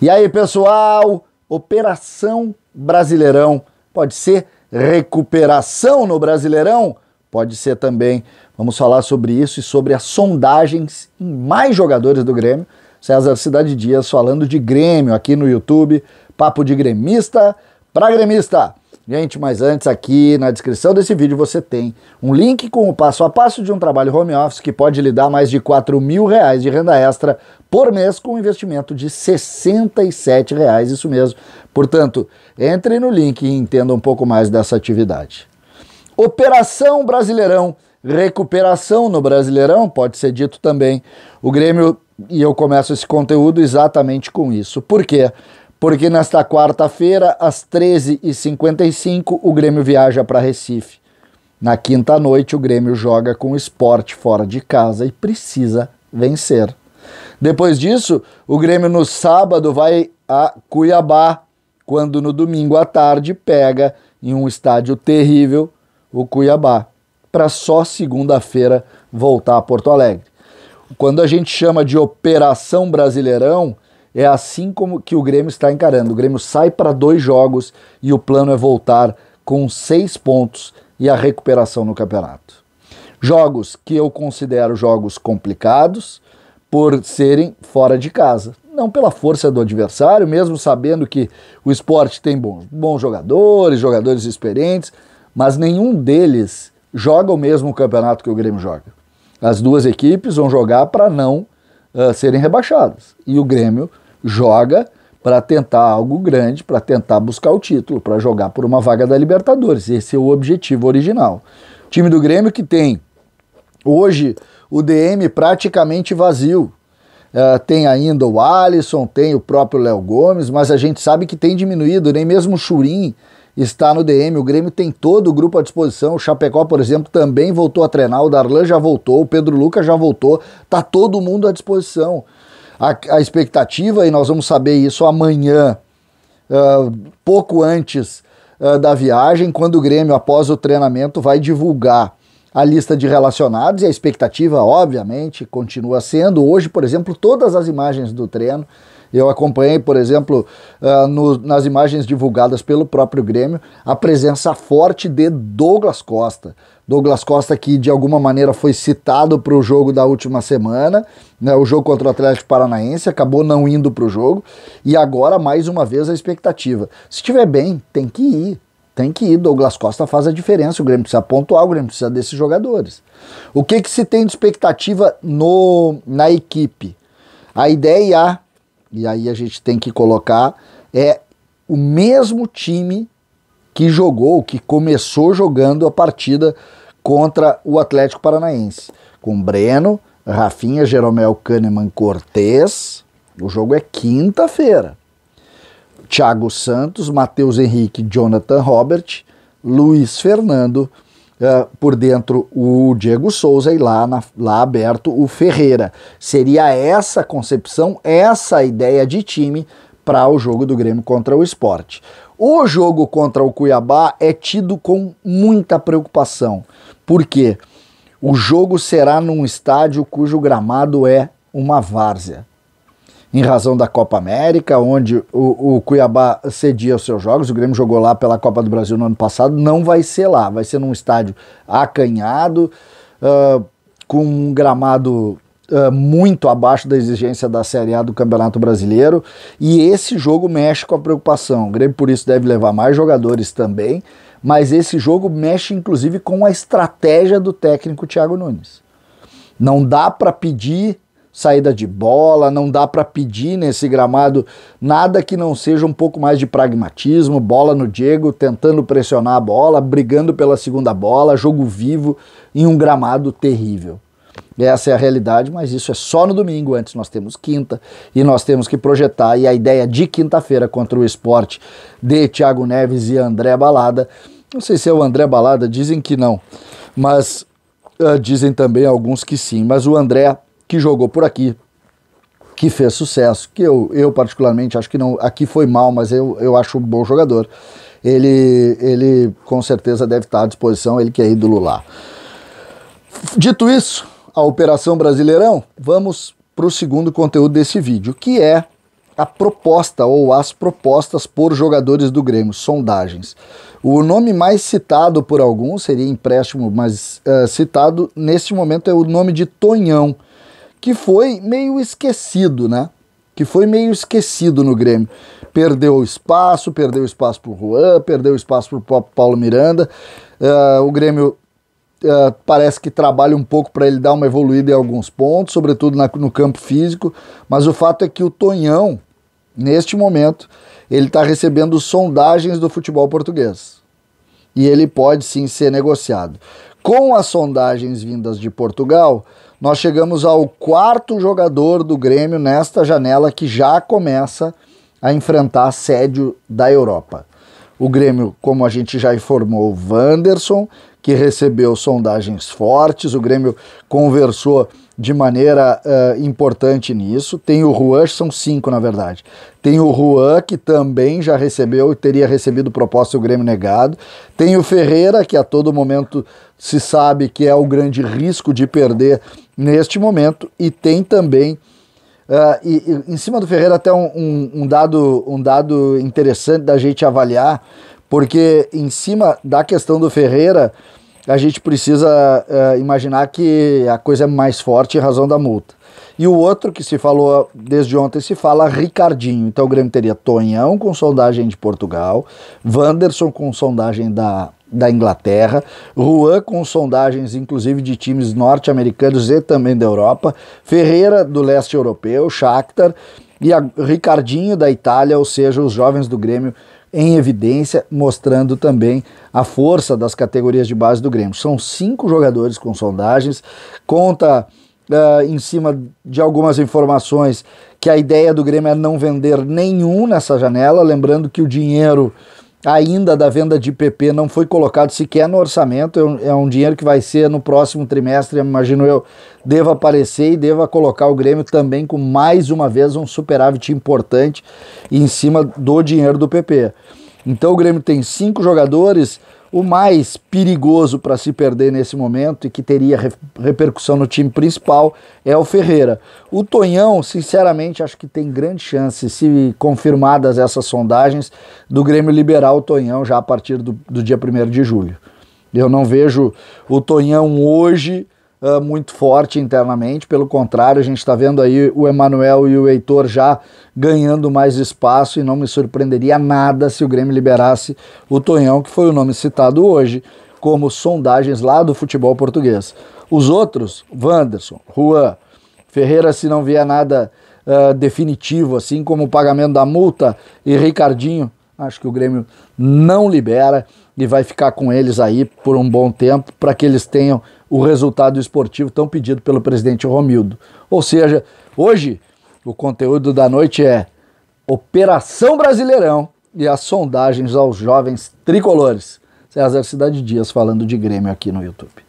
E aí, pessoal? Operação Brasileirão. Pode ser recuperação no Brasileirão? Pode ser também. Vamos falar sobre isso e sobre as sondagens em mais jogadores do Grêmio. César Cidade Dias falando de Grêmio aqui no YouTube. Papo de gremista para gremista. Gente, mas antes aqui na descrição desse vídeo você tem um link com o passo a passo de um trabalho home office que pode lhe dar mais de 4 mil reais de renda extra por mês com um investimento de 67 reais, isso mesmo. Portanto, entre no link e entenda um pouco mais dessa atividade. Operação Brasileirão, recuperação no Brasileirão, pode ser dito também. O Grêmio, e eu começo esse conteúdo exatamente com isso. Por quê? porque nesta quarta-feira, às 13h55, o Grêmio viaja para Recife. Na quinta noite, o Grêmio joga com o esporte fora de casa e precisa vencer. Depois disso, o Grêmio no sábado vai a Cuiabá, quando no domingo à tarde pega em um estádio terrível o Cuiabá, para só segunda-feira voltar a Porto Alegre. Quando a gente chama de Operação Brasileirão, é assim como que o Grêmio está encarando. O Grêmio sai para dois jogos e o plano é voltar com seis pontos e a recuperação no campeonato. Jogos que eu considero jogos complicados por serem fora de casa. Não pela força do adversário, mesmo sabendo que o esporte tem bons, bons jogadores, jogadores experientes, mas nenhum deles joga o mesmo campeonato que o Grêmio joga. As duas equipes vão jogar para não uh, serem rebaixadas. E o Grêmio joga para tentar algo grande, para tentar buscar o título, para jogar por uma vaga da Libertadores. Esse é o objetivo original. O time do Grêmio que tem hoje o DM praticamente vazio. Uh, tem ainda o Alisson, tem o próprio Léo Gomes, mas a gente sabe que tem diminuído, nem mesmo o Churin está no DM. O Grêmio tem todo o grupo à disposição. O Chapecó, por exemplo, também voltou a treinar. O Darlan já voltou, o Pedro Lucas já voltou. Tá todo mundo à disposição a, a expectativa, e nós vamos saber isso amanhã, uh, pouco antes uh, da viagem, quando o Grêmio, após o treinamento, vai divulgar a lista de relacionados e a expectativa, obviamente, continua sendo. Hoje, por exemplo, todas as imagens do treino eu acompanhei, por exemplo, uh, no, nas imagens divulgadas pelo próprio Grêmio, a presença forte de Douglas Costa. Douglas Costa, que de alguma maneira foi citado para o jogo da última semana, né, o jogo contra o Atlético Paranaense, acabou não indo para o jogo, e agora mais uma vez a expectativa. Se estiver bem, tem que ir, tem que ir. Douglas Costa faz a diferença, o Grêmio precisa pontuar, o Grêmio precisa desses jogadores. O que, que se tem de expectativa no, na equipe? A ideia é e aí a gente tem que colocar, é o mesmo time que jogou, que começou jogando a partida contra o Atlético Paranaense, com Breno, Rafinha, Jeromel, Kahneman, Cortez. O jogo é quinta-feira. Thiago Santos, Matheus Henrique, Jonathan Robert, Luiz Fernando, Uh, por dentro o Diego Souza e lá, na, lá aberto o Ferreira. Seria essa concepção, essa ideia de time para o jogo do Grêmio contra o esporte. O jogo contra o Cuiabá é tido com muita preocupação, porque o jogo será num estádio cujo gramado é uma várzea em razão da Copa América, onde o, o, Cuiabá cedia os seus jogos, o Grêmio jogou lá pela Copa do Brasil no ano passado, não vai ser lá, vai ser num estádio acanhado, uh, com um gramado uh, muito abaixo da exigência da Série A do Campeonato Brasileiro, e esse jogo mexe com a preocupação. O Grêmio, por isso, deve levar mais jogadores também, mas esse jogo mexe inclusive com a estratégia do técnico Thiago Nunes. Não dá para pedir saída de bola, não dá para pedir nesse gramado nada que não seja um pouco mais de pragmatismo, bola no Diego, tentando pressionar a bola, brigando pela segunda bola, jogo vivo em um gramado terrível. Essa é a realidade, mas isso é só no domingo. Antes nós temos quinta e nós temos que projetar. E a ideia de quinta-feira contra o esporte de Thiago Neves e André Balada. Não sei se é o André Balada, dizem que não, mas uh, dizem também alguns que sim. Mas o André que jogou por aqui, que fez sucesso, que eu, eu particularmente acho que não, aqui foi mal, mas eu, eu acho um bom jogador. Ele, ele com certeza deve estar à disposição, ele que é ídolo lá. Dito isso, a Operação Brasileirão, vamos para o segundo conteúdo desse vídeo, que é a proposta ou as propostas por jogadores do Grêmio, sondagens. O nome mais citado por alguns seria empréstimo, mas uh, citado neste momento é o nome de Tonhão que foi meio esquecido, né? Que foi meio esquecido no Grêmio. Perdeu espaço, perdeu espaço para o Juan, perdeu espaço para o Paulo Miranda. Uh, o Grêmio Uh, parece que trabalha um pouco para ele dar uma evoluída em alguns pontos, sobretudo na, no campo físico, mas o fato é que o Tonhão, neste momento, ele está recebendo sondagens do futebol português. E ele pode sim ser negociado. Com as sondagens vindas de Portugal, nós chegamos ao quarto jogador do Grêmio nesta janela que já começa a enfrentar assédio da Europa. O Grêmio, como a gente já informou, Wanderson, que recebeu sondagens fortes, o Grêmio conversou de maneira uh, importante nisso. Tem o Juan, são cinco na verdade. Tem o Juan, que também já recebeu e teria recebido proposta do o Grêmio negado. Tem o Ferreira, que a todo momento se sabe que é o grande risco de perder neste momento. E tem também. Uh, e, e, em cima do Ferreira até um, um, um, dado, um dado interessante da gente avaliar, porque em cima da questão do Ferreira, a gente precisa eh, imaginar que a coisa é mais forte em razão da multa. E o outro que se falou desde ontem se fala Ricardinho. Então o Grêmio teria Tonhão com sondagem de Portugal, Wanderson com sondagem da, da Inglaterra, Juan com sondagens inclusive de times norte-americanos e também da Europa, Ferreira do leste europeu, Shakhtar e Ricardinho da Itália, ou seja, os jovens do Grêmio em evidência, mostrando também a força das categorias de base do Grêmio. São cinco jogadores com sondagens, conta uh, em cima de algumas informações que a ideia do Grêmio é não vender nenhum nessa janela, lembrando que o dinheiro ainda da venda de PP não foi colocado sequer no orçamento, é um, dinheiro que vai ser no próximo trimestre, imagino eu, deva aparecer e deva colocar o Grêmio também com mais uma vez um superávit importante em cima do dinheiro do PP. Então o Grêmio tem cinco jogadores o mais perigoso para se perder nesse momento e que teria repercussão no time principal é o Ferreira. O Tonhão, sinceramente, acho que tem grande chance, se confirmadas essas sondagens, do Grêmio liberar o Tonhão já a partir do, do dia 1 de julho. Eu não vejo o Tonhão hoje uh, muito forte internamente, pelo contrário, a gente está vendo aí o Emanuel e o Heitor já ganhando mais espaço e não me surpreenderia nada se o Grêmio liberasse o Tonhão, que foi o nome citado hoje, como sondagens lá do futebol português. Os outros, Wanderson, Juan, Ferreira, se não vier nada uh, definitivo, assim como o pagamento da multa e Ricardinho, acho que o Grêmio não libera e vai ficar com eles aí por um bom tempo para que eles tenham o resultado esportivo tão pedido pelo presidente Romildo. Ou seja, hoje o conteúdo da noite é Operação Brasileirão e as sondagens aos jovens tricolores. César Cidade Dias falando de Grêmio aqui no YouTube.